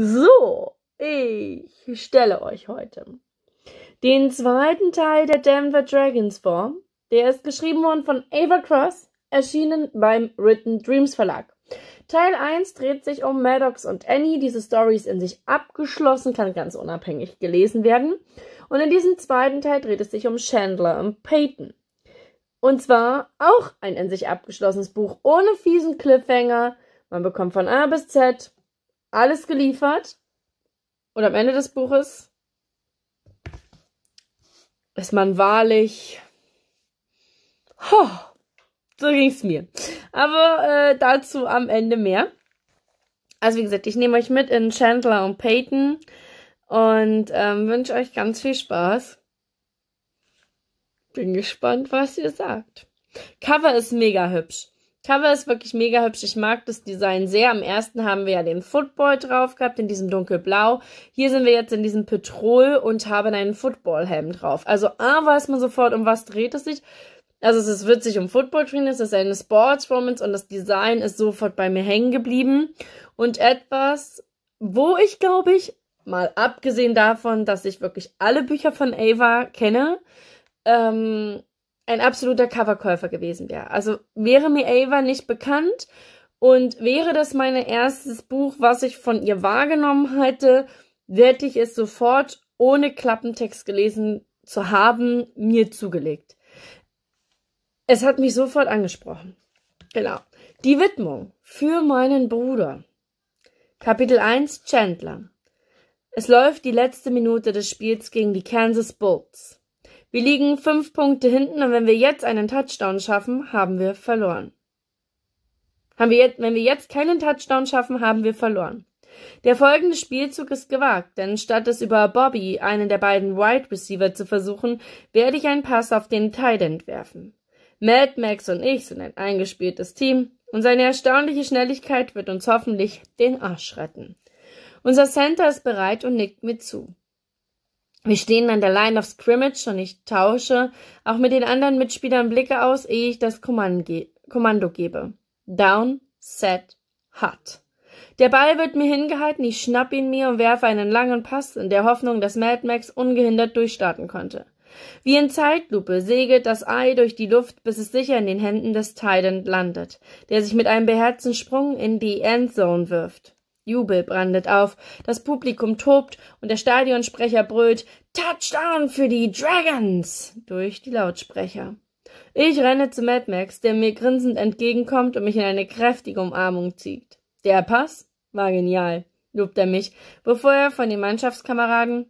So, ich stelle euch heute den zweiten Teil der Denver Dragons vor. Der ist geschrieben worden von Ava Cross, erschienen beim Written Dreams Verlag. Teil 1 dreht sich um Maddox und Annie. Diese Story ist in sich abgeschlossen, kann ganz unabhängig gelesen werden. Und in diesem zweiten Teil dreht es sich um Chandler und Peyton. Und zwar auch ein in sich abgeschlossenes Buch ohne fiesen Cliffhanger. Man bekommt von A bis Z alles geliefert. Und am Ende des Buches ist man wahrlich. Ho, so ging's mir. Aber äh, dazu am Ende mehr. Also wie gesagt, ich nehme euch mit in Chandler und Peyton und ähm, wünsche euch ganz viel Spaß. Bin gespannt, was ihr sagt. Cover ist mega hübsch. Cover ist wirklich mega hübsch. Ich mag das Design sehr. Am ersten haben wir ja den Football drauf gehabt, in diesem dunkelblau. Hier sind wir jetzt in diesem Petrol und haben einen Footballhelm drauf. Also A weiß man sofort, um was dreht es sich. Also es ist witzig um Football Trainings, es ist eine Sports Romance und das Design ist sofort bei mir hängen geblieben. Und etwas, wo ich glaube ich, mal abgesehen davon, dass ich wirklich alle Bücher von Ava kenne, ähm, ein absoluter Coverkäufer gewesen wäre. Also wäre mir Ava nicht bekannt und wäre das mein erstes Buch, was ich von ihr wahrgenommen hätte, hätte ich es sofort ohne Klappentext gelesen zu haben, mir zugelegt. Es hat mich sofort angesprochen. Genau. Die Widmung für meinen Bruder. Kapitel 1 Chandler. Es läuft die letzte Minute des Spiels gegen die Kansas Bulls. Wir liegen fünf Punkte hinten und wenn wir jetzt einen Touchdown schaffen, haben wir verloren. Haben wir jetzt, wenn wir jetzt keinen Touchdown schaffen, haben wir verloren. Der folgende Spielzug ist gewagt, denn statt es über Bobby, einen der beiden Wide Receiver, zu versuchen, werde ich einen Pass auf den Tident werfen. Mad Max und ich sind ein eingespieltes Team und seine erstaunliche Schnelligkeit wird uns hoffentlich den Arsch retten. Unser Center ist bereit und nickt mir zu. Wir stehen an der Line of Scrimmage und ich tausche auch mit den anderen Mitspielern Blicke aus, ehe ich das Kommando, ge Kommando gebe. Down, set, hut. Der Ball wird mir hingehalten, ich schnapp ihn mir und werfe einen langen Pass in der Hoffnung, dass Mad Max ungehindert durchstarten konnte. Wie in Zeitlupe segelt das Ei durch die Luft, bis es sicher in den Händen des Titan landet, der sich mit einem beherzten Sprung in die Endzone wirft. Jubel brandet auf, das Publikum tobt und der Stadionsprecher brüllt Touchdown für die Dragons durch die Lautsprecher. Ich renne zu Mad Max, der mir grinsend entgegenkommt und mich in eine kräftige Umarmung zieht. Der Pass war genial, lobt er mich, bevor er von den Mannschaftskameraden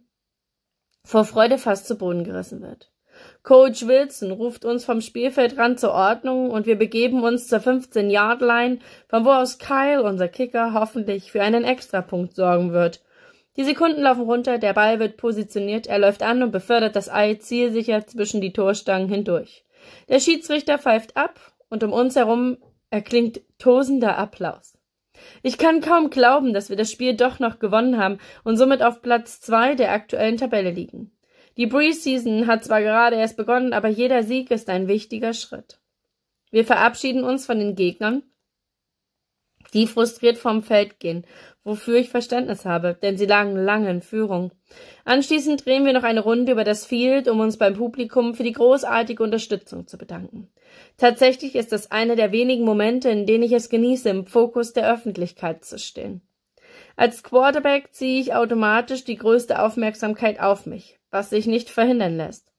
vor Freude fast zu Boden gerissen wird. Coach Wilson ruft uns vom Spielfeldrand zur Ordnung und wir begeben uns zur 15-Yard-Line, von wo aus Kyle, unser Kicker, hoffentlich für einen Extrapunkt sorgen wird. Die Sekunden laufen runter, der Ball wird positioniert, er läuft an und befördert das Ei zielsicher zwischen die Torstangen hindurch. Der Schiedsrichter pfeift ab und um uns herum erklingt tosender Applaus. Ich kann kaum glauben, dass wir das Spiel doch noch gewonnen haben und somit auf Platz zwei der aktuellen Tabelle liegen. Die Breeze-Season hat zwar gerade erst begonnen, aber jeder Sieg ist ein wichtiger Schritt. Wir verabschieden uns von den Gegnern, die frustriert vom Feld gehen, wofür ich Verständnis habe, denn sie lagen lange in Führung. Anschließend drehen wir noch eine Runde über das Field, um uns beim Publikum für die großartige Unterstützung zu bedanken. Tatsächlich ist das einer der wenigen Momente, in denen ich es genieße, im Fokus der Öffentlichkeit zu stehen. Als Quarterback ziehe ich automatisch die größte Aufmerksamkeit auf mich was sich nicht verhindern lässt.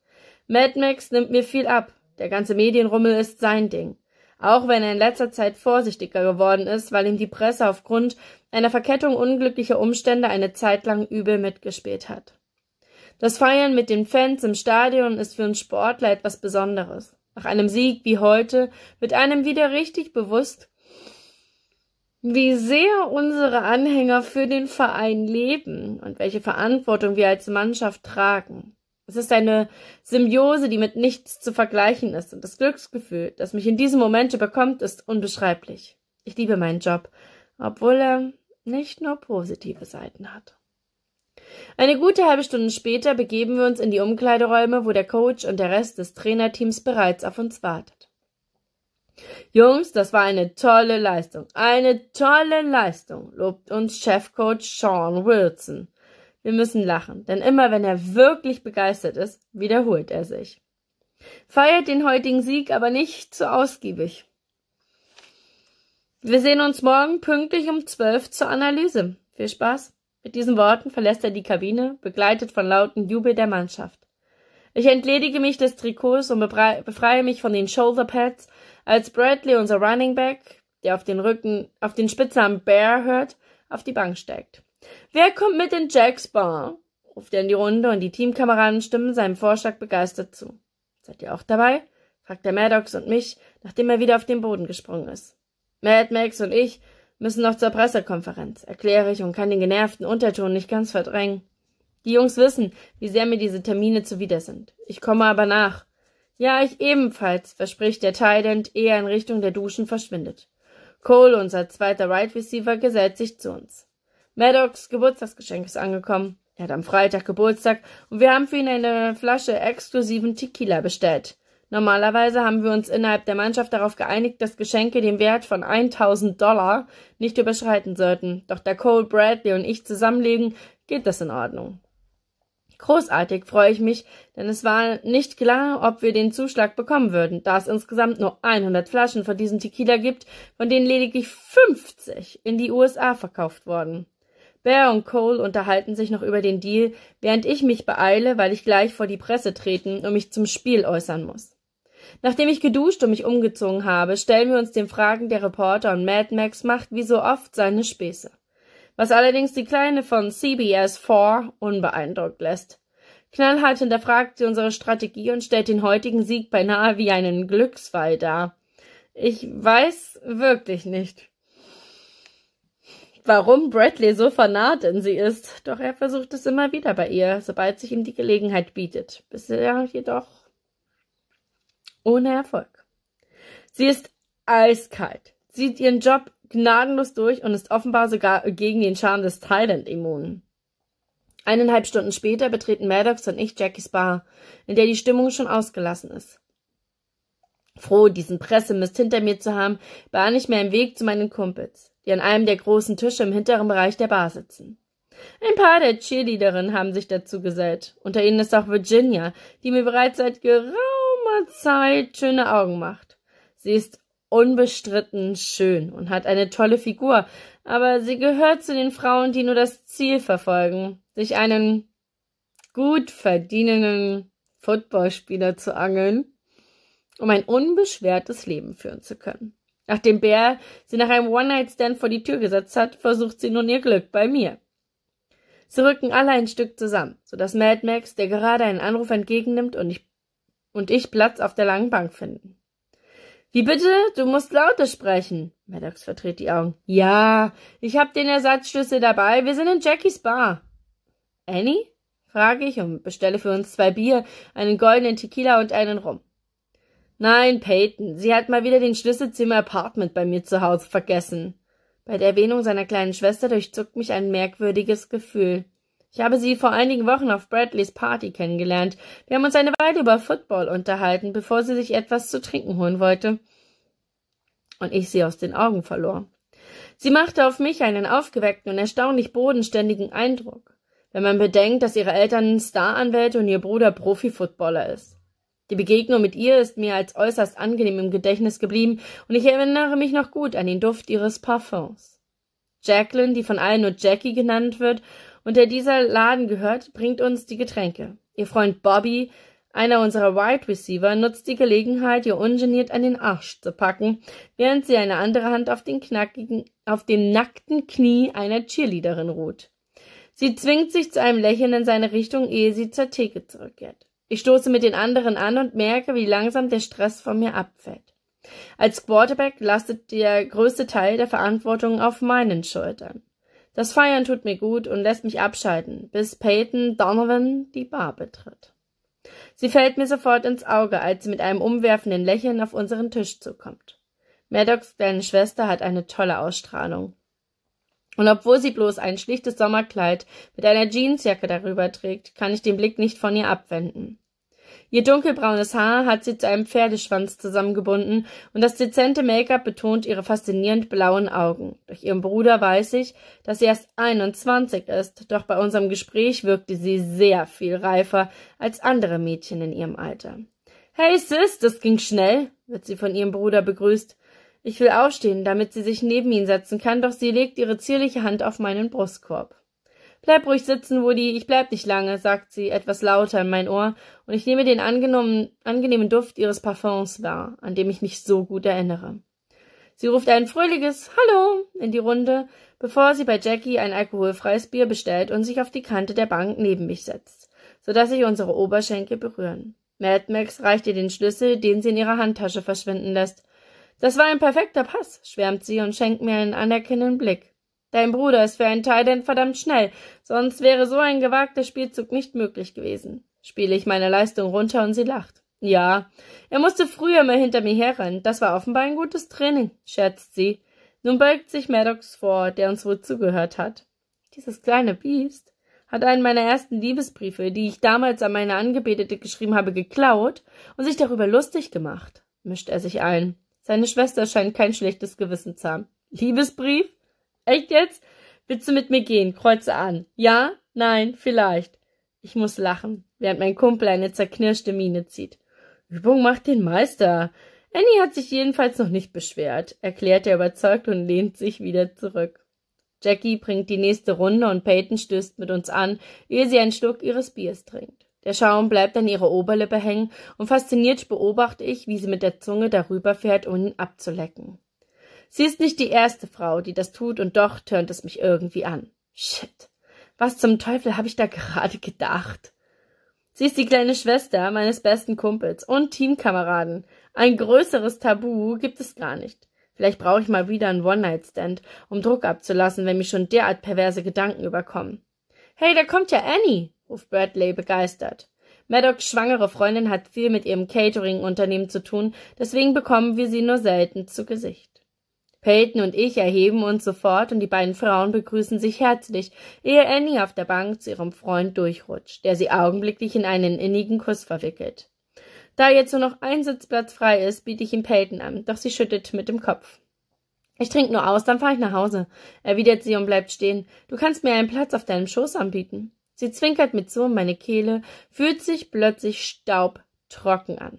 Mad Max nimmt mir viel ab. Der ganze Medienrummel ist sein Ding. Auch wenn er in letzter Zeit vorsichtiger geworden ist, weil ihm die Presse aufgrund einer Verkettung unglücklicher Umstände eine Zeit lang übel mitgespielt hat. Das Feiern mit den Fans im Stadion ist für einen Sportler etwas Besonderes. Nach einem Sieg wie heute wird einem wieder richtig bewusst, wie sehr unsere Anhänger für den Verein leben und welche Verantwortung wir als Mannschaft tragen. Es ist eine Symbiose, die mit nichts zu vergleichen ist, und das Glücksgefühl, das mich in diesem Moment überkommt, ist unbeschreiblich. Ich liebe meinen Job, obwohl er nicht nur positive Seiten hat. Eine gute halbe Stunde später begeben wir uns in die Umkleideräume, wo der Coach und der Rest des Trainerteams bereits auf uns wartet. Jungs, das war eine tolle Leistung. Eine tolle Leistung, lobt uns Chefcoach Sean Wilson. Wir müssen lachen, denn immer wenn er wirklich begeistert ist, wiederholt er sich. Feiert den heutigen Sieg aber nicht zu ausgiebig. Wir sehen uns morgen pünktlich um zwölf zur Analyse. Viel Spaß. Mit diesen Worten verlässt er die Kabine, begleitet von lauten Jubel der Mannschaft. Ich entledige mich des Trikots und befreie mich von den Shoulderpads, als Bradley, unser Running Back, der auf den Rücken, auf den Spitznamen Bear hört, auf die Bank steigt. Wer kommt mit in Jacks Bar? ruft er in die Runde und die Teamkameraden stimmen seinem Vorschlag begeistert zu. Seid ihr auch dabei? fragt er Maddox und mich, nachdem er wieder auf den Boden gesprungen ist. Mad Max und ich müssen noch zur Pressekonferenz, erkläre ich und kann den genervten Unterton nicht ganz verdrängen. Die Jungs wissen, wie sehr mir diese Termine zuwider sind. Ich komme aber nach. Ja, ich ebenfalls, verspricht der Tident, ehe er in Richtung der Duschen verschwindet. Cole, unser zweiter Right Receiver, gesellt sich zu uns. Maddox Geburtstagsgeschenk ist angekommen. Er hat am Freitag Geburtstag und wir haben für ihn eine Flasche exklusiven Tequila bestellt. Normalerweise haben wir uns innerhalb der Mannschaft darauf geeinigt, dass Geschenke den Wert von 1000 Dollar nicht überschreiten sollten. Doch da Cole, Bradley und ich zusammenlegen, geht das in Ordnung. Großartig freue ich mich, denn es war nicht klar, ob wir den Zuschlag bekommen würden, da es insgesamt nur 100 Flaschen von diesem Tequila gibt, von denen lediglich 50 in die USA verkauft wurden. Bear und Cole unterhalten sich noch über den Deal, während ich mich beeile, weil ich gleich vor die Presse treten und mich zum Spiel äußern muss. Nachdem ich geduscht und mich umgezogen habe, stellen wir uns den Fragen der Reporter und Mad Max macht wie so oft seine Späße was allerdings die Kleine von CBS4 unbeeindruckt lässt. Knallhart hinterfragt sie unsere Strategie und stellt den heutigen Sieg beinahe wie einen Glücksfall dar. Ich weiß wirklich nicht, warum Bradley so vernarrt in sie ist, doch er versucht es immer wieder bei ihr, sobald sich ihm die Gelegenheit bietet. Bisher jedoch ohne Erfolg. Sie ist eiskalt, sieht ihren Job gnadenlos durch und ist offenbar sogar gegen den Charme des Thailand immun. Eineinhalb Stunden später betreten Maddox und ich Jackies Bar, in der die Stimmung schon ausgelassen ist. Froh, diesen Pressemist hinter mir zu haben, bahne ich mir einen Weg zu meinen Kumpels, die an einem der großen Tische im hinteren Bereich der Bar sitzen. Ein paar der Cheerleaderinnen haben sich dazu gesellt. Unter ihnen ist auch Virginia, die mir bereits seit geraumer Zeit schöne Augen macht. Sie ist unbestritten schön und hat eine tolle Figur, aber sie gehört zu den Frauen, die nur das Ziel verfolgen, sich einen gut verdienenden Footballspieler zu angeln, um ein unbeschwertes Leben führen zu können. Nachdem Bär sie nach einem One-Night-Stand vor die Tür gesetzt hat, versucht sie nun ihr Glück bei mir. Sie rücken alle ein Stück zusammen, so dass Mad Max, der gerade einen Anruf entgegennimmt und ich, und ich Platz auf der langen Bank finden. Wie bitte? Du musst lauter sprechen. Maddox verdreht die Augen. Ja, ich hab den Ersatzschlüssel dabei. Wir sind in Jackies Bar. Annie? frage ich und bestelle für uns zwei Bier, einen goldenen Tequila und einen Rum. Nein, Peyton, sie hat mal wieder den Schlüssel zu Apartment bei mir zu Hause vergessen. Bei der Erwähnung seiner kleinen Schwester durchzuckt mich ein merkwürdiges Gefühl. Ich habe sie vor einigen Wochen auf Bradleys Party kennengelernt. Wir haben uns eine Weile über Football unterhalten, bevor sie sich etwas zu trinken holen wollte und ich sie aus den Augen verlor. Sie machte auf mich einen aufgeweckten und erstaunlich bodenständigen Eindruck, wenn man bedenkt, dass ihre Eltern Staranwälte und ihr Bruder Profifootballer footballer ist. Die Begegnung mit ihr ist mir als äußerst angenehm im Gedächtnis geblieben und ich erinnere mich noch gut an den Duft ihres Parfums. Jacqueline, die von allen nur Jackie genannt wird und der dieser Laden gehört, bringt uns die Getränke. Ihr Freund Bobby einer unserer Wide Receiver nutzt die Gelegenheit, ihr ungeniert an den Arsch zu packen, während sie eine andere Hand auf den, knackigen, auf den nackten Knie einer Cheerleaderin ruht. Sie zwingt sich zu einem Lächeln in seine Richtung, ehe sie zur Theke zurückkehrt. Ich stoße mit den anderen an und merke, wie langsam der Stress von mir abfällt. Als Quarterback lastet der größte Teil der Verantwortung auf meinen Schultern. Das Feiern tut mir gut und lässt mich abschalten, bis Peyton Donovan die Bar betritt. Sie fällt mir sofort ins Auge, als sie mit einem umwerfenden Lächeln auf unseren Tisch zukommt. Maddox kleine Schwester hat eine tolle Ausstrahlung. Und obwohl sie bloß ein schlichtes Sommerkleid mit einer Jeansjacke darüber trägt, kann ich den Blick nicht von ihr abwenden. Ihr dunkelbraunes Haar hat sie zu einem Pferdeschwanz zusammengebunden und das dezente Make-up betont ihre faszinierend blauen Augen. Durch ihren Bruder weiß ich, dass sie erst 21 ist, doch bei unserem Gespräch wirkte sie sehr viel reifer als andere Mädchen in ihrem Alter. Hey Sis, das ging schnell, wird sie von ihrem Bruder begrüßt. Ich will aufstehen, damit sie sich neben ihn setzen kann, doch sie legt ihre zierliche Hand auf meinen Brustkorb. Bleib ruhig sitzen, Woody, ich bleib nicht lange, sagt sie etwas lauter in mein Ohr, und ich nehme den angenehmen Duft ihres Parfums wahr, an dem ich mich so gut erinnere. Sie ruft ein fröhliches Hallo in die Runde, bevor sie bei Jackie ein alkoholfreies Bier bestellt und sich auf die Kante der Bank neben mich setzt, so dass sich unsere Oberschenkel berühren. Mad Max reicht ihr den Schlüssel, den sie in ihrer Handtasche verschwinden lässt. Das war ein perfekter Pass, schwärmt sie und schenkt mir einen anerkennenden Blick. Dein Bruder ist für einen Thailand verdammt schnell, sonst wäre so ein gewagter Spielzug nicht möglich gewesen. Spiele ich meine Leistung runter und sie lacht. Ja, er musste früher mal hinter mir herrennen. Das war offenbar ein gutes Training, scherzt sie. Nun beugt sich Maddox vor, der uns wohl zugehört hat. Dieses kleine Biest hat einen meiner ersten Liebesbriefe, die ich damals an meine Angebetete geschrieben habe, geklaut und sich darüber lustig gemacht, mischt er sich ein. Seine Schwester scheint kein schlechtes Gewissen zu haben. Liebesbrief? Echt jetzt? Willst du mit mir gehen? Kreuze an. Ja? Nein? Vielleicht. Ich muss lachen, während mein Kumpel eine zerknirschte Miene zieht. Übung macht den Meister. Annie hat sich jedenfalls noch nicht beschwert, erklärt er überzeugt und lehnt sich wieder zurück. Jackie bringt die nächste Runde und Peyton stößt mit uns an, ehe sie einen Schluck ihres Biers trinkt. Der Schaum bleibt an ihrer Oberlippe hängen und fasziniert beobachte ich, wie sie mit der Zunge darüber fährt, um ihn abzulecken. Sie ist nicht die erste Frau, die das tut, und doch tönt es mich irgendwie an. Shit. Was zum Teufel habe ich da gerade gedacht? Sie ist die kleine Schwester meines besten Kumpels und Teamkameraden. Ein größeres Tabu gibt es gar nicht. Vielleicht brauche ich mal wieder einen One-Night-Stand, um Druck abzulassen, wenn mich schon derart perverse Gedanken überkommen. Hey, da kommt ja Annie, ruft Bradley begeistert. Maddox schwangere Freundin hat viel mit ihrem Catering-Unternehmen zu tun, deswegen bekommen wir sie nur selten zu Gesicht. Peyton und ich erheben uns sofort und die beiden Frauen begrüßen sich herzlich, ehe Annie auf der Bank zu ihrem Freund durchrutscht, der sie augenblicklich in einen innigen Kuss verwickelt. Da jetzt nur noch ein Sitzplatz frei ist, biete ich ihm Peyton an, doch sie schüttet mit dem Kopf. Ich trinke nur aus, dann fahre ich nach Hause, erwidert sie und bleibt stehen. Du kannst mir einen Platz auf deinem Schoß anbieten. Sie zwinkert mit so um meine Kehle, fühlt sich plötzlich staubtrocken an.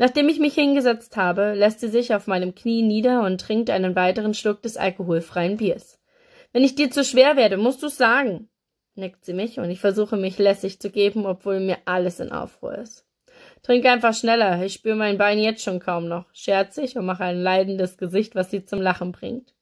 Nachdem ich mich hingesetzt habe, lässt sie sich auf meinem Knie nieder und trinkt einen weiteren Schluck des alkoholfreien Biers. Wenn ich dir zu schwer werde, musst du's sagen, neckt sie mich und ich versuche mich lässig zu geben, obwohl mir alles in Aufruhr ist. Trink einfach schneller, ich spüre mein Bein jetzt schon kaum noch, scherze ich und mache ein leidendes Gesicht, was sie zum Lachen bringt.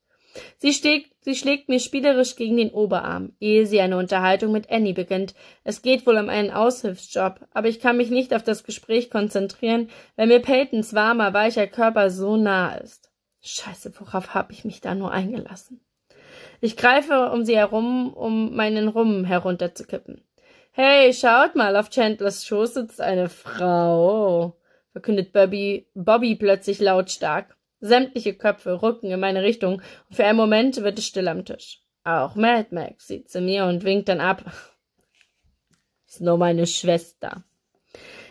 Sie, steht, sie schlägt mir spielerisch gegen den Oberarm, ehe sie eine Unterhaltung mit Annie beginnt. Es geht wohl um einen Aushilfsjob, aber ich kann mich nicht auf das Gespräch konzentrieren, weil mir Peytons warmer, weicher Körper so nah ist. Scheiße, worauf hab ich mich da nur eingelassen? Ich greife um sie herum, um meinen Rum herunterzukippen. Hey, schaut mal, auf Chandlers Schoß sitzt eine Frau, verkündet Bobby, Bobby plötzlich lautstark. Sämtliche Köpfe rücken in meine Richtung und für einen Moment wird es still am Tisch. Auch Mad Max sieht zu mir und winkt dann ab. Ist nur meine Schwester.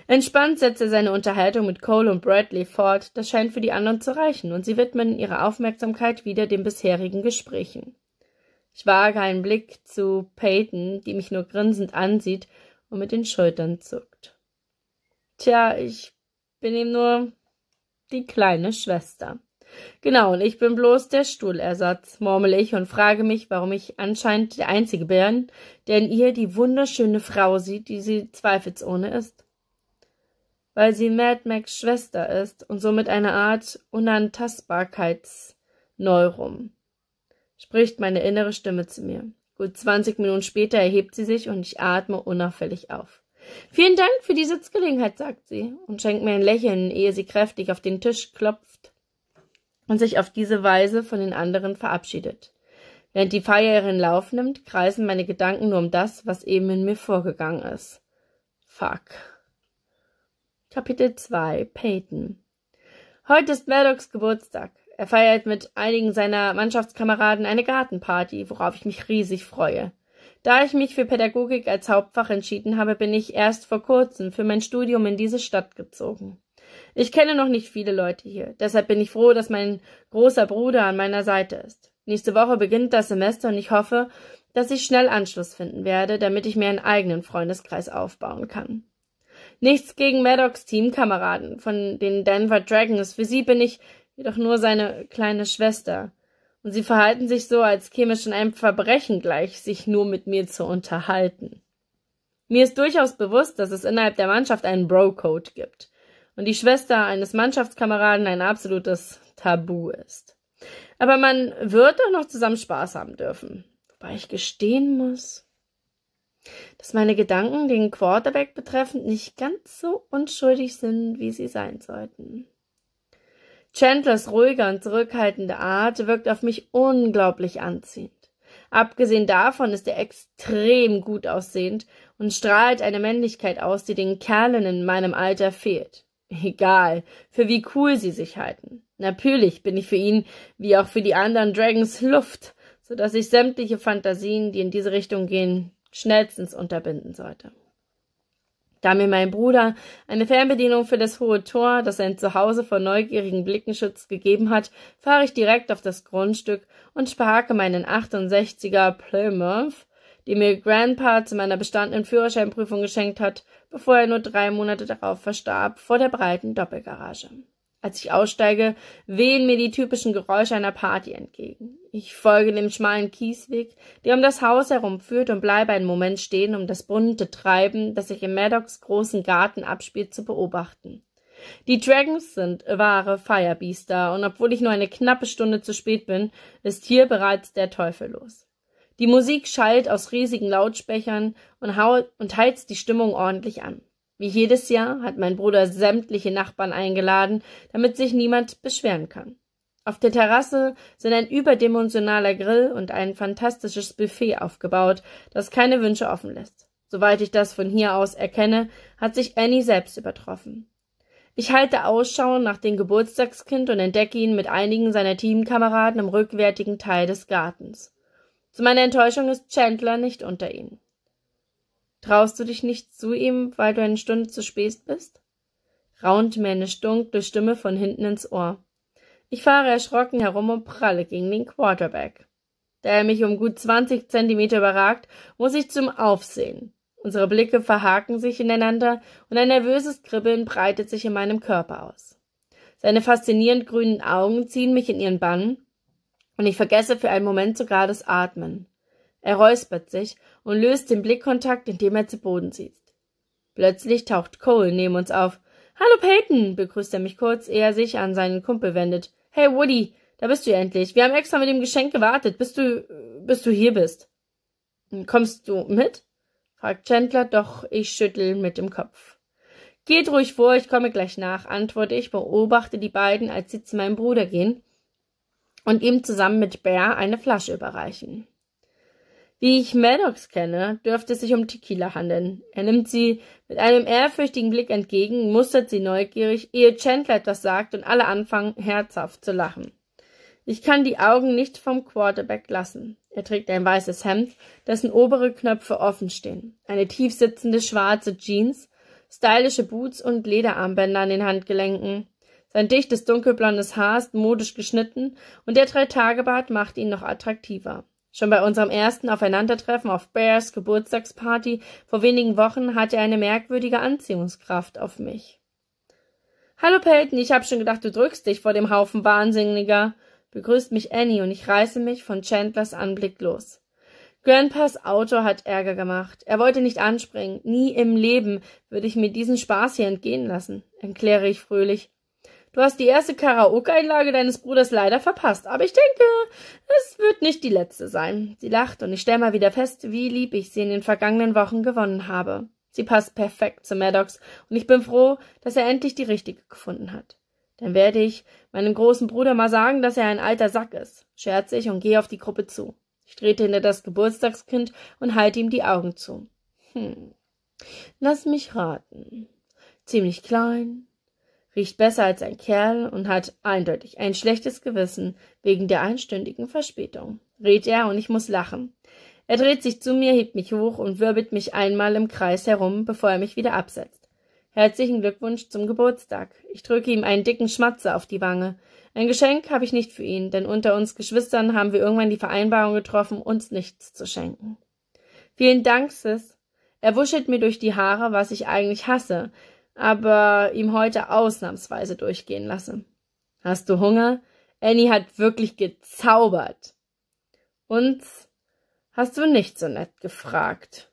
Entspannt setzt er seine Unterhaltung mit Cole und Bradley fort. Das scheint für die anderen zu reichen und sie widmen ihre Aufmerksamkeit wieder den bisherigen Gesprächen. Ich wage einen Blick zu Peyton, die mich nur grinsend ansieht und mit den Schultern zuckt. Tja, ich bin ihm nur die kleine Schwester. Genau, und ich bin bloß der Stuhlersatz, murmel ich und frage mich, warum ich anscheinend der Einzige bin, der in ihr die wunderschöne Frau sieht, die sie zweifelsohne ist. Weil sie Mad Max Schwester ist und somit eine Art Unantastbarkeitsneurum, spricht meine innere Stimme zu mir. Gut zwanzig Minuten später erhebt sie sich und ich atme unauffällig auf. Vielen Dank für die Sitzgelegenheit, sagt sie und schenkt mir ein Lächeln, ehe sie kräftig auf den Tisch klopft und sich auf diese Weise von den anderen verabschiedet. Während die Feier ihren Lauf nimmt, kreisen meine Gedanken nur um das, was eben in mir vorgegangen ist. Fuck. Kapitel 2 Peyton Heute ist Maddox Geburtstag. Er feiert mit einigen seiner Mannschaftskameraden eine Gartenparty, worauf ich mich riesig freue. Da ich mich für Pädagogik als Hauptfach entschieden habe, bin ich erst vor kurzem für mein Studium in diese Stadt gezogen. Ich kenne noch nicht viele Leute hier, deshalb bin ich froh, dass mein großer Bruder an meiner Seite ist. Nächste Woche beginnt das Semester und ich hoffe, dass ich schnell Anschluss finden werde, damit ich mir einen eigenen Freundeskreis aufbauen kann. Nichts gegen Maddox Teamkameraden von den Denver Dragons, für sie bin ich jedoch nur seine kleine Schwester. Und sie verhalten sich so, als käme es schon einem Verbrechen gleich, sich nur mit mir zu unterhalten. Mir ist durchaus bewusst, dass es innerhalb der Mannschaft einen Bro-Code gibt und die Schwester eines Mannschaftskameraden ein absolutes Tabu ist. Aber man wird doch noch zusammen Spaß haben dürfen. Wobei ich gestehen muss, dass meine Gedanken den Quarterback betreffend nicht ganz so unschuldig sind, wie sie sein sollten. Chandlers ruhiger und zurückhaltende Art wirkt auf mich unglaublich anziehend. Abgesehen davon ist er extrem gut aussehend und strahlt eine Männlichkeit aus, die den Kerlen in meinem Alter fehlt. Egal, für wie cool sie sich halten. Natürlich bin ich für ihn, wie auch für die anderen Dragons, Luft, so dass ich sämtliche Fantasien, die in diese Richtung gehen, schnellstens unterbinden sollte. Da mir mein Bruder eine Fernbedienung für das hohe Tor, das sein Zuhause vor neugierigen Blicken schützt, gegeben hat, fahre ich direkt auf das Grundstück und sparke meinen 68er Plymouth, den mir Grandpa zu meiner bestandenen Führerscheinprüfung geschenkt hat, bevor er nur drei Monate darauf verstarb, vor der breiten Doppelgarage. Als ich aussteige, wehen mir die typischen Geräusche einer Party entgegen. Ich folge dem schmalen Kiesweg, der um das Haus herumführt und bleibe einen Moment stehen, um das bunte Treiben, das sich im Maddox großen Garten abspielt, zu beobachten. Die Dragons sind wahre Firebeaster, und obwohl ich nur eine knappe Stunde zu spät bin, ist hier bereits der Teufel los. Die Musik schallt aus riesigen Lautsprechern und, und heizt die Stimmung ordentlich an. Wie jedes Jahr hat mein Bruder sämtliche Nachbarn eingeladen, damit sich niemand beschweren kann. Auf der Terrasse sind ein überdimensionaler Grill und ein fantastisches Buffet aufgebaut, das keine Wünsche offen lässt. Soweit ich das von hier aus erkenne, hat sich Annie selbst übertroffen. Ich halte Ausschau nach dem Geburtstagskind und entdecke ihn mit einigen seiner Teamkameraden im rückwärtigen Teil des Gartens. Zu meiner Enttäuschung ist Chandler nicht unter ihnen. Traust du dich nicht zu ihm, weil du eine Stunde zu spät bist? raunt mir eine dunkle Stimme von hinten ins Ohr. Ich fahre erschrocken herum und pralle gegen den Quarterback. Da er mich um gut zwanzig Zentimeter überragt, muss ich zum Aufsehen. Unsere Blicke verhaken sich ineinander und ein nervöses Kribbeln breitet sich in meinem Körper aus. Seine faszinierend grünen Augen ziehen mich in ihren Bann und ich vergesse für einen Moment sogar das Atmen. Er räuspert sich und löst den Blickkontakt, indem er zu Boden sieht. Plötzlich taucht Cole neben uns auf. Hallo Peyton, begrüßt er mich kurz, ehe er sich an seinen Kumpel wendet. Hey Woody, da bist du endlich. Wir haben extra mit dem Geschenk gewartet, bis du, bis du hier bist. Hm, kommst du mit? fragt Chandler, doch ich schüttel mit dem Kopf. Geht ruhig vor, ich komme gleich nach, antworte ich, beobachte die beiden, als sie zu meinem Bruder gehen und ihm zusammen mit Bear eine Flasche überreichen. Wie ich Maddox kenne, dürfte es sich um Tequila handeln. Er nimmt sie mit einem ehrfürchtigen Blick entgegen, mustert sie neugierig, ehe Chandler etwas sagt und alle anfangen, herzhaft zu lachen. Ich kann die Augen nicht vom Quarterback lassen. Er trägt ein weißes Hemd, dessen obere Knöpfe offen stehen, eine tiefsitzende schwarze Jeans, stylische Boots und Lederarmbänder an den Handgelenken. Sein dichtes dunkelblondes Haar ist modisch geschnitten und der Dreitagebart macht ihn noch attraktiver. Schon bei unserem ersten Aufeinandertreffen auf Bears Geburtstagsparty vor wenigen Wochen hatte er eine merkwürdige Anziehungskraft auf mich. Hallo Pelton, ich hab schon gedacht, du drückst dich vor dem Haufen Wahnsinniger, begrüßt mich Annie und ich reiße mich von Chandlers Anblick los. Grandpas Auto hat Ärger gemacht. Er wollte nicht anspringen. Nie im Leben würde ich mir diesen Spaß hier entgehen lassen, erkläre ich fröhlich. Du hast die erste Karaoke-Einlage deines Bruders leider verpasst, aber ich denke, es wird nicht die letzte sein. Sie lacht und ich stelle mal wieder fest, wie lieb ich sie in den vergangenen Wochen gewonnen habe. Sie passt perfekt zu Maddox und ich bin froh, dass er endlich die richtige gefunden hat. Dann werde ich meinem großen Bruder mal sagen, dass er ein alter Sack ist, scherze ich und gehe auf die Gruppe zu. Ich trete hinter das Geburtstagskind und halte ihm die Augen zu. Hm. Lass mich raten. Ziemlich klein, riecht besser als ein Kerl und hat eindeutig ein schlechtes Gewissen wegen der einstündigen Verspätung, rät er und ich muss lachen. Er dreht sich zu mir, hebt mich hoch und wirbelt mich einmal im Kreis herum, bevor er mich wieder absetzt. Herzlichen Glückwunsch zum Geburtstag. Ich drücke ihm einen dicken Schmatzer auf die Wange. Ein Geschenk habe ich nicht für ihn, denn unter uns Geschwistern haben wir irgendwann die Vereinbarung getroffen, uns nichts zu schenken. Vielen Dank, Sis. Er wuschelt mir durch die Haare, was ich eigentlich hasse, aber ihm heute ausnahmsweise durchgehen lasse. Hast du Hunger? Annie hat wirklich gezaubert. Und hast du nicht so nett gefragt,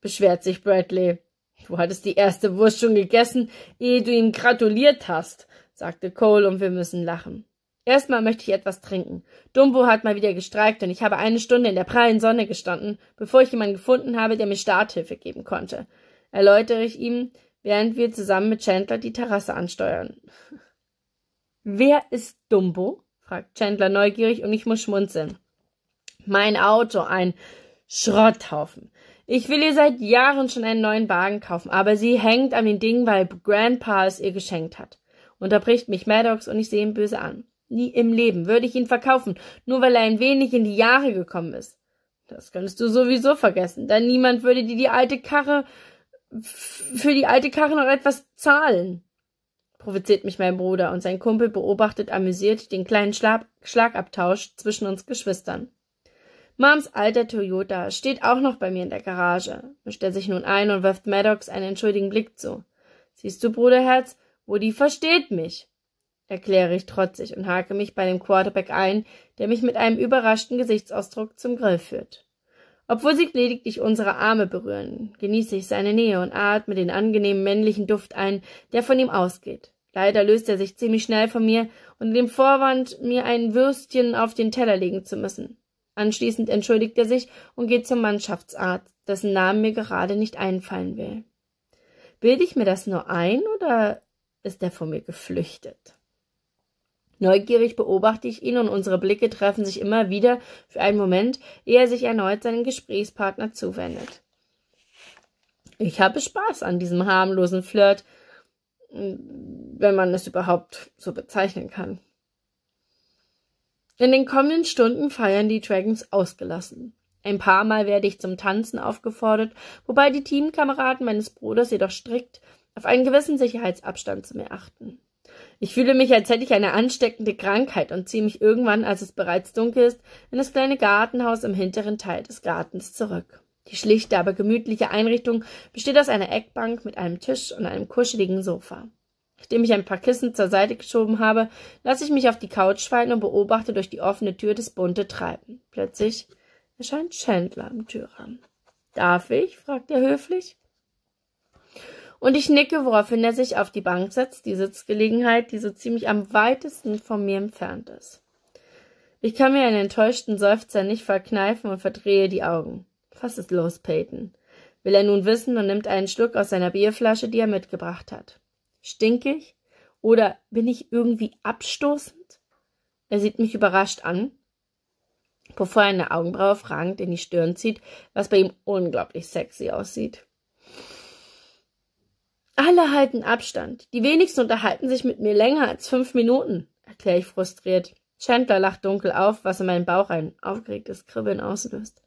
beschwert sich Bradley. Du hattest die erste Wurst schon gegessen, ehe du ihm gratuliert hast, sagte Cole, und wir müssen lachen. Erstmal möchte ich etwas trinken. Dumbo hat mal wieder gestreikt und ich habe eine Stunde in der prallen Sonne gestanden, bevor ich jemanden gefunden habe, der mir Starthilfe geben konnte. Erläutere ich ihm, während wir zusammen mit Chandler die Terrasse ansteuern. Wer ist Dumbo? fragt Chandler neugierig und ich muss schmunzeln. Mein Auto, ein Schrotthaufen. Ich will ihr seit Jahren schon einen neuen Wagen kaufen, aber sie hängt an den Dingen, weil Grandpa es ihr geschenkt hat. Unterbricht mich Maddox und ich sehe ihn böse an. Nie im Leben würde ich ihn verkaufen, nur weil er ein wenig in die Jahre gekommen ist. Das könntest du sowieso vergessen, denn niemand würde dir die alte Karre für die alte Karre noch etwas zahlen, provoziert mich mein Bruder und sein Kumpel beobachtet amüsiert den kleinen Schlag Schlagabtausch zwischen uns Geschwistern. Mams alter Toyota steht auch noch bei mir in der Garage, mischt er sich nun ein und wirft Maddox einen entschuldigen Blick zu. Siehst du, Bruderherz, Woody versteht mich, erkläre ich trotzig und hake mich bei dem Quarterback ein, der mich mit einem überraschten Gesichtsausdruck zum Grill führt. Obwohl sie lediglich unsere Arme berühren, genieße ich seine Nähe und atme den angenehmen männlichen Duft ein, der von ihm ausgeht. Leider löst er sich ziemlich schnell von mir unter dem Vorwand, mir ein Würstchen auf den Teller legen zu müssen. Anschließend entschuldigt er sich und geht zum Mannschaftsarzt, dessen Namen mir gerade nicht einfallen will. Bilde ich mir das nur ein oder ist er vor mir geflüchtet? Neugierig beobachte ich ihn und unsere Blicke treffen sich immer wieder für einen Moment, ehe er sich erneut seinem Gesprächspartner zuwendet. Ich habe Spaß an diesem harmlosen Flirt, wenn man es überhaupt so bezeichnen kann. In den kommenden Stunden feiern die Dragons ausgelassen. Ein paar Mal werde ich zum Tanzen aufgefordert, wobei die Teamkameraden meines Bruders jedoch strikt auf einen gewissen Sicherheitsabstand zu mir achten. Ich fühle mich, als hätte ich eine ansteckende Krankheit und ziehe mich irgendwann, als es bereits dunkel ist, in das kleine Gartenhaus im hinteren Teil des Gartens zurück. Die schlichte, aber gemütliche Einrichtung besteht aus einer Eckbank mit einem Tisch und einem kuscheligen Sofa. Nachdem ich ein paar Kissen zur Seite geschoben habe, lasse ich mich auf die Couch fallen und beobachte durch die offene Tür das bunte Treiben. Plötzlich erscheint Chandler am Türrahmen. Darf ich? fragt er höflich. Und ich nicke, woraufhin er sich auf die Bank setzt, die Sitzgelegenheit, die so ziemlich am weitesten von mir entfernt ist. Ich kann mir einen enttäuschten Seufzer nicht verkneifen und verdrehe die Augen. Was ist los, Peyton? Will er nun wissen und nimmt einen Schluck aus seiner Bierflasche, die er mitgebracht hat. Stink ich? Oder bin ich irgendwie abstoßend? Er sieht mich überrascht an, bevor er eine Augenbraue fragend in die Stirn zieht, was bei ihm unglaublich sexy aussieht. Alle halten Abstand. Die wenigsten unterhalten sich mit mir länger als fünf Minuten, erkläre ich frustriert. Chandler lacht dunkel auf, was in meinem Bauch ein aufgeregtes Kribbeln auslöst.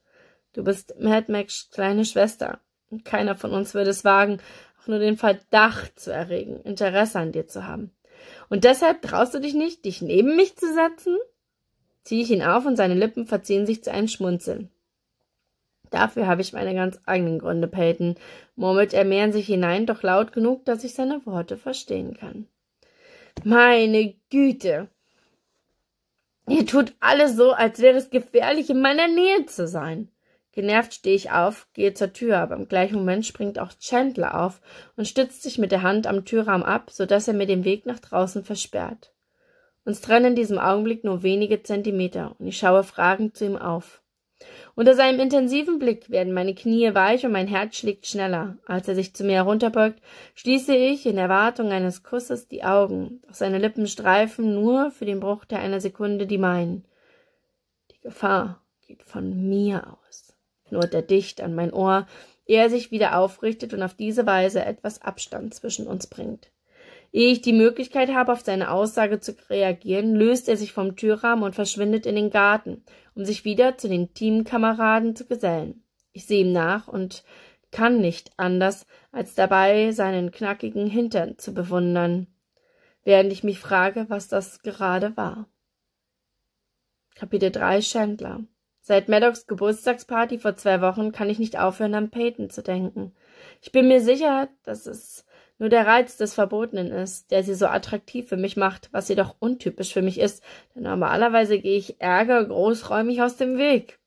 Du bist Mad Max kleine Schwester. Und keiner von uns würde es wagen, auch nur den Verdacht zu erregen, Interesse an dir zu haben. Und deshalb traust du dich nicht, dich neben mich zu setzen? Ziehe ich ihn auf und seine Lippen verziehen sich zu einem Schmunzeln. Dafür habe ich meine ganz eigenen Gründe, Peyton, murmelt er mehr in sich hinein, doch laut genug, dass ich seine Worte verstehen kann. Meine Güte! Ihr tut alles so, als wäre es gefährlich, in meiner Nähe zu sein. Genervt stehe ich auf, gehe zur Tür, aber im gleichen Moment springt auch Chandler auf und stützt sich mit der Hand am Türrahmen ab, so dass er mir den Weg nach draußen versperrt. Uns trennen in diesem Augenblick nur wenige Zentimeter und ich schaue fragend zu ihm auf. Unter seinem intensiven Blick werden meine Knie weich und mein Herz schlägt schneller. Als er sich zu mir herunterbeugt, schließe ich in Erwartung eines Kusses die Augen, doch seine Lippen streifen nur für den Bruchteil einer Sekunde die meinen. Die Gefahr geht von mir aus, knurrt er dicht an mein Ohr, ehe er sich wieder aufrichtet und auf diese Weise etwas Abstand zwischen uns bringt. Ehe ich die Möglichkeit habe, auf seine Aussage zu reagieren, löst er sich vom Türrahmen und verschwindet in den Garten, um sich wieder zu den Teamkameraden zu gesellen. Ich sehe ihm nach und kann nicht anders, als dabei seinen knackigen Hintern zu bewundern, während ich mich frage, was das gerade war. Kapitel 3 Chandler Seit Maddox Geburtstagsparty vor zwei Wochen kann ich nicht aufhören, an Peyton zu denken. Ich bin mir sicher, dass es nur der Reiz des Verbotenen ist, der sie so attraktiv für mich macht, was jedoch untypisch für mich ist, denn normalerweise gehe ich Ärger großräumig aus dem Weg.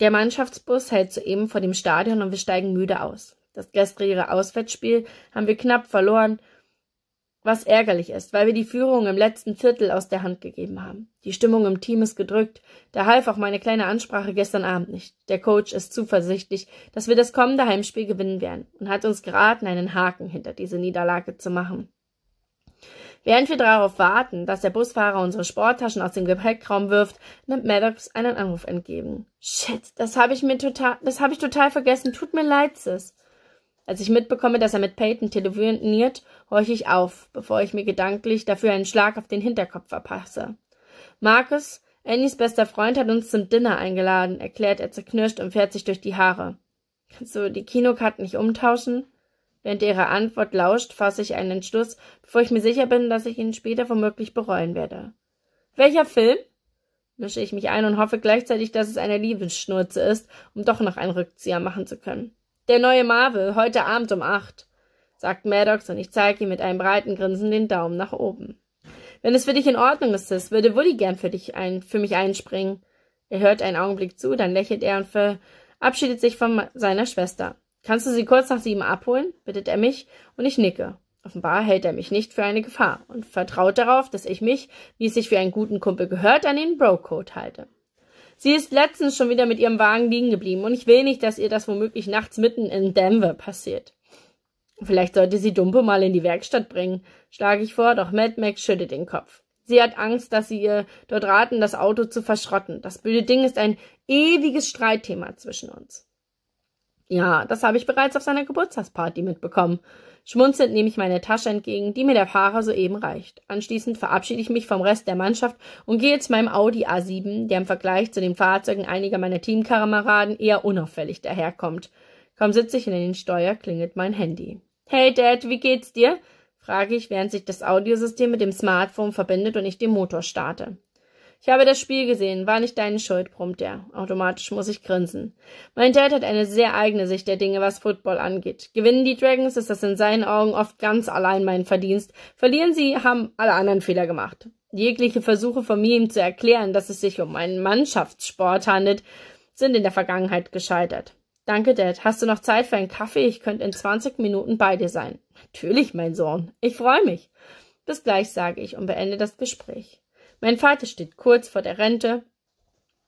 Der Mannschaftsbus hält soeben vor dem Stadion und wir steigen müde aus. Das gestrige Auswärtsspiel haben wir knapp verloren was ärgerlich ist, weil wir die Führung im letzten Viertel aus der Hand gegeben haben. Die Stimmung im Team ist gedrückt. Da half auch meine kleine Ansprache gestern Abend nicht. Der Coach ist zuversichtlich, dass wir das kommende Heimspiel gewinnen werden und hat uns geraten, einen Haken hinter diese Niederlage zu machen. Während wir darauf warten, dass der Busfahrer unsere Sporttaschen aus dem Gepäckraum wirft, nimmt Maddox einen Anruf entgegen. Shit, das habe ich mir total, das habe ich total vergessen. Tut mir leid, Sis. Als ich mitbekomme, dass er mit Peyton telefoniert, horche ich auf, bevor ich mir gedanklich dafür einen Schlag auf den Hinterkopf verpasse. Markus, Annies bester Freund, hat uns zum Dinner eingeladen, erklärt er zerknirscht und fährt sich durch die Haare. Kannst du die Kinokarten nicht umtauschen? Während er ihre Antwort lauscht, fasse ich einen Entschluss, bevor ich mir sicher bin, dass ich ihn später womöglich bereuen werde. Welcher Film? mische ich mich ein und hoffe gleichzeitig, dass es eine Liebesschnurze ist, um doch noch einen Rückzieher machen zu können. Der neue Marvel, heute Abend um acht, sagt Maddox und ich zeige ihm mit einem breiten Grinsen den Daumen nach oben. Wenn es für dich in Ordnung ist, Sis, würde Woody gern für dich ein, für mich einspringen. Er hört einen Augenblick zu, dann lächelt er und verabschiedet sich von seiner Schwester. Kannst du sie kurz nach sieben abholen? bittet er mich und ich nicke. Offenbar hält er mich nicht für eine Gefahr und vertraut darauf, dass ich mich, wie es sich für einen guten Kumpel gehört, an den Bro-Code halte. Sie ist letztens schon wieder mit ihrem Wagen liegen geblieben und ich will nicht, dass ihr das womöglich nachts mitten in Denver passiert. Vielleicht sollte sie Dumpe mal in die Werkstatt bringen, schlage ich vor, doch Mad Max schüttelt den Kopf. Sie hat Angst, dass sie ihr dort raten, das Auto zu verschrotten. Das blöde Ding ist ein ewiges Streitthema zwischen uns. Ja, das habe ich bereits auf seiner Geburtstagsparty mitbekommen. Schmunzelnd nehme ich meine Tasche entgegen, die mir der Fahrer soeben reicht. Anschließend verabschiede ich mich vom Rest der Mannschaft und gehe zu meinem Audi A7, der im Vergleich zu den Fahrzeugen einiger meiner Teamkameraden eher unauffällig daherkommt. Kaum sitze ich in den Steuer, klingelt mein Handy. Hey Dad, wie geht's dir? frage ich, während sich das Audiosystem mit dem Smartphone verbindet und ich den Motor starte. Ich habe das Spiel gesehen, war nicht deine Schuld, brummt er. Automatisch muss ich grinsen. Mein Dad hat eine sehr eigene Sicht der Dinge, was Football angeht. Gewinnen die Dragons, ist das in seinen Augen oft ganz allein mein Verdienst. Verlieren sie, haben alle anderen Fehler gemacht. Jegliche Versuche von mir, ihm zu erklären, dass es sich um einen Mannschaftssport handelt, sind in der Vergangenheit gescheitert. Danke, Dad. Hast du noch Zeit für einen Kaffee? Ich könnte in 20 Minuten bei dir sein. Natürlich, mein Sohn. Ich freue mich. Bis gleich, sage ich und beende das Gespräch. Mein Vater steht kurz vor der Rente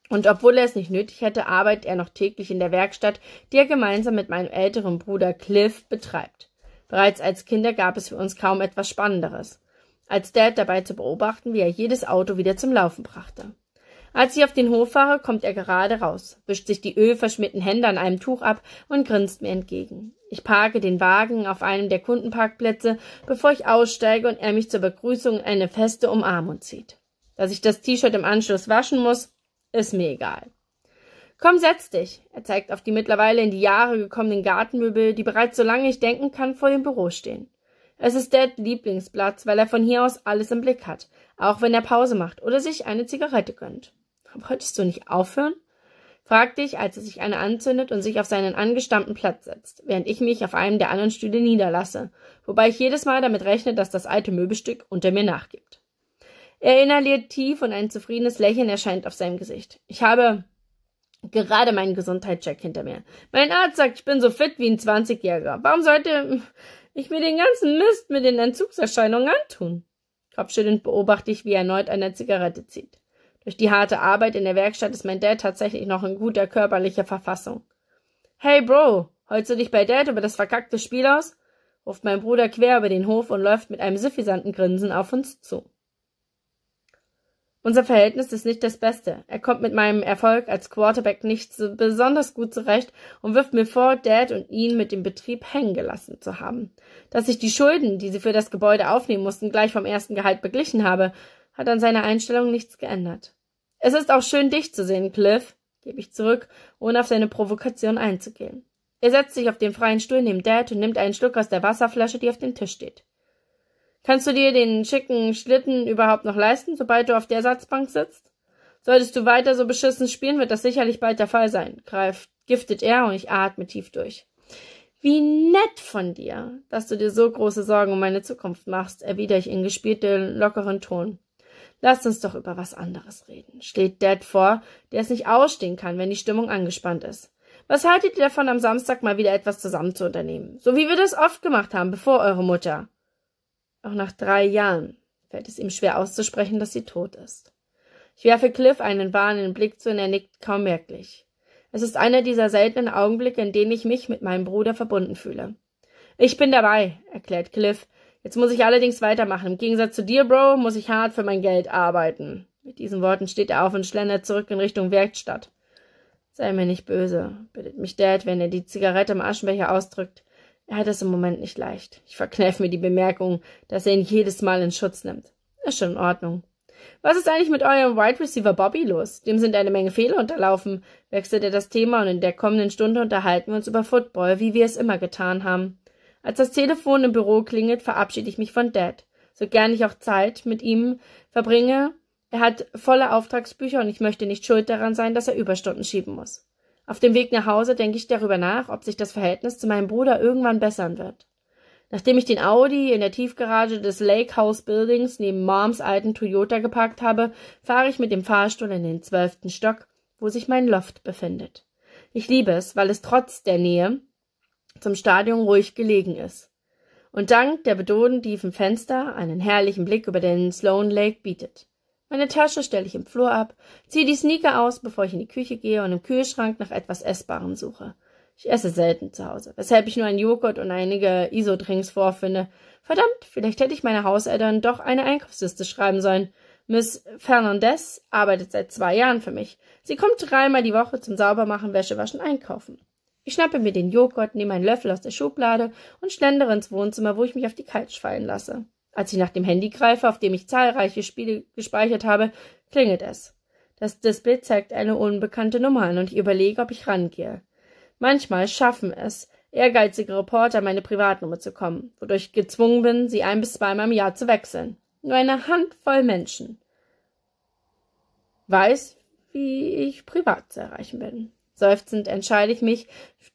und obwohl er es nicht nötig hätte, arbeitet er noch täglich in der Werkstatt, die er gemeinsam mit meinem älteren Bruder Cliff betreibt. Bereits als Kinder gab es für uns kaum etwas Spannenderes, als Dad dabei zu beobachten, wie er jedes Auto wieder zum Laufen brachte. Als ich auf den Hof fahre, kommt er gerade raus, wischt sich die ölverschmierten Hände an einem Tuch ab und grinst mir entgegen. Ich parke den Wagen auf einem der Kundenparkplätze, bevor ich aussteige und er mich zur Begrüßung in eine feste Umarmung zieht. Dass ich das T-Shirt im Anschluss waschen muss, ist mir egal. Komm, setz dich. Er zeigt auf die mittlerweile in die Jahre gekommenen Gartenmöbel, die bereits so lange ich denken kann vor dem Büro stehen. Es ist Dad Lieblingsplatz, weil er von hier aus alles im Blick hat, auch wenn er Pause macht oder sich eine Zigarette gönnt. Wolltest du nicht aufhören? fragte dich, als er sich eine anzündet und sich auf seinen angestammten Platz setzt, während ich mich auf einem der anderen Stühle niederlasse, wobei ich jedes Mal damit rechne, dass das alte Möbelstück unter mir nachgibt. Er inhaliert tief und ein zufriedenes Lächeln erscheint auf seinem Gesicht. Ich habe gerade meinen Gesundheitscheck hinter mir. Mein Arzt sagt, ich bin so fit wie ein 20-Jähriger. Warum sollte ich mir den ganzen Mist mit den Entzugserscheinungen antun? Kopfschüttelnd beobachte ich, wie er erneut eine Zigarette zieht. Durch die harte Arbeit in der Werkstatt ist mein Dad tatsächlich noch in guter körperlicher Verfassung. Hey Bro, holst du dich bei Dad über das verkackte Spiel aus? ruft mein Bruder quer über den Hof und läuft mit einem suffisanten Grinsen auf uns zu. Unser Verhältnis ist nicht das Beste. Er kommt mit meinem Erfolg als Quarterback nicht so besonders gut zurecht und wirft mir vor, Dad und ihn mit dem Betrieb hängen gelassen zu haben. Dass ich die Schulden, die sie für das Gebäude aufnehmen mussten, gleich vom ersten Gehalt beglichen habe, hat an seiner Einstellung nichts geändert. Es ist auch schön, dich zu sehen, Cliff, gebe ich zurück, ohne auf seine Provokation einzugehen. Er setzt sich auf den freien Stuhl neben Dad und nimmt einen Schluck aus der Wasserflasche, die auf dem Tisch steht. Kannst du dir den schicken Schlitten überhaupt noch leisten, sobald du auf der Ersatzbank sitzt? Solltest du weiter so beschissen spielen, wird das sicherlich bald der Fall sein, greift, giftet er und ich atme tief durch. Wie nett von dir, dass du dir so große Sorgen um meine Zukunft machst, erwidere ich in gespieltem, lockeren Ton. Lasst uns doch über was anderes reden, schlägt Dad vor, der es nicht ausstehen kann, wenn die Stimmung angespannt ist. Was haltet ihr davon, am Samstag mal wieder etwas zusammen zu unternehmen? So wie wir das oft gemacht haben, bevor eure Mutter. Auch nach drei Jahren fällt es ihm schwer auszusprechen, dass sie tot ist. Ich werfe Cliff einen warnenden Blick zu und er nickt kaum merklich. Es ist einer dieser seltenen Augenblicke, in denen ich mich mit meinem Bruder verbunden fühle. Ich bin dabei, erklärt Cliff. Jetzt muss ich allerdings weitermachen. Im Gegensatz zu dir, Bro, muss ich hart für mein Geld arbeiten. Mit diesen Worten steht er auf und schlendert zurück in Richtung Werkstatt. Sei mir nicht böse, bittet mich Dad, wenn er die Zigarette im Aschenbecher ausdrückt. Er hat es im Moment nicht leicht. Ich verkneif mir die Bemerkung, dass er ihn jedes Mal in Schutz nimmt. Ist schon in Ordnung. Was ist eigentlich mit eurem Wide Receiver Bobby los? Dem sind eine Menge Fehler unterlaufen. Wechselt er das Thema und in der kommenden Stunde unterhalten wir uns über Football, wie wir es immer getan haben. Als das Telefon im Büro klingelt, verabschiede ich mich von Dad. So gern ich auch Zeit mit ihm verbringe, er hat volle Auftragsbücher und ich möchte nicht schuld daran sein, dass er Überstunden schieben muss. Auf dem Weg nach Hause denke ich darüber nach, ob sich das Verhältnis zu meinem Bruder irgendwann bessern wird. Nachdem ich den Audi in der Tiefgarage des Lake House Buildings neben Moms alten Toyota geparkt habe, fahre ich mit dem Fahrstuhl in den zwölften Stock, wo sich mein Loft befindet. Ich liebe es, weil es trotz der Nähe zum Stadion ruhig gelegen ist und dank der bedrohten tiefen Fenster einen herrlichen Blick über den Sloan Lake bietet. Meine Tasche stelle ich im Flur ab, ziehe die Sneaker aus, bevor ich in die Küche gehe und im Kühlschrank nach etwas Essbarem suche. Ich esse selten zu Hause, weshalb ich nur einen Joghurt und einige Isodrinks vorfinde. Verdammt, vielleicht hätte ich meiner Hauseltern doch eine Einkaufsliste schreiben sollen. Miss Fernandez arbeitet seit zwei Jahren für mich. Sie kommt dreimal die Woche zum Saubermachen, Wäschewaschen, Einkaufen. Ich schnappe mir den Joghurt, nehme einen Löffel aus der Schublade und schlendere ins Wohnzimmer, wo ich mich auf die Couch fallen lasse. Als ich nach dem Handy greife, auf dem ich zahlreiche Spiele gespeichert habe, klingelt es. Das Display zeigt eine unbekannte Nummer an und ich überlege, ob ich rangehe. Manchmal schaffen es ehrgeizige Reporter meine Privatnummer zu kommen, wodurch ich gezwungen bin, sie ein bis zweimal im Jahr zu wechseln. Nur eine Handvoll Menschen weiß, wie ich privat zu erreichen bin. Seufzend entscheide ich mich,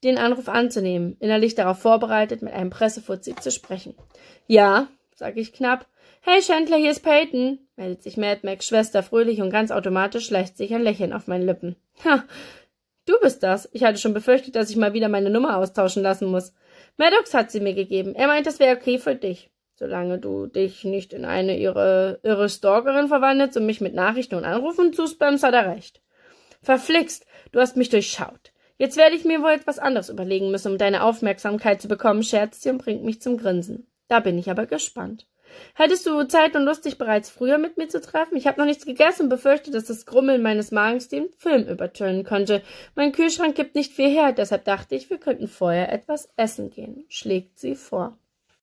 den Anruf anzunehmen, innerlich darauf vorbereitet, mit einem Pressefuzzi zu sprechen. Ja, sag ich knapp. Hey Chandler, hier ist Peyton, meldet sich Mad Max Schwester fröhlich und ganz automatisch schleicht sich ein Lächeln auf meinen Lippen. Ha, du bist das. Ich hatte schon befürchtet, dass ich mal wieder meine Nummer austauschen lassen muss. Maddox hat sie mir gegeben. Er meint, das wäre okay für dich. Solange du dich nicht in eine irre, irre Stalkerin verwandelst und mich mit Nachrichten und Anrufen zuspammst, hat er recht. Verflixt, du hast mich durchschaut. Jetzt werde ich mir wohl etwas anderes überlegen müssen, um deine Aufmerksamkeit zu bekommen, scherzt sie und bringt mich zum Grinsen. Da bin ich aber gespannt. Hättest du Zeit und Lust, dich bereits früher mit mir zu treffen? Ich habe noch nichts gegessen und befürchte, dass das Grummeln meines Magens den Film übertönen könnte. Mein Kühlschrank gibt nicht viel her, deshalb dachte ich, wir könnten vorher etwas essen gehen, schlägt sie vor.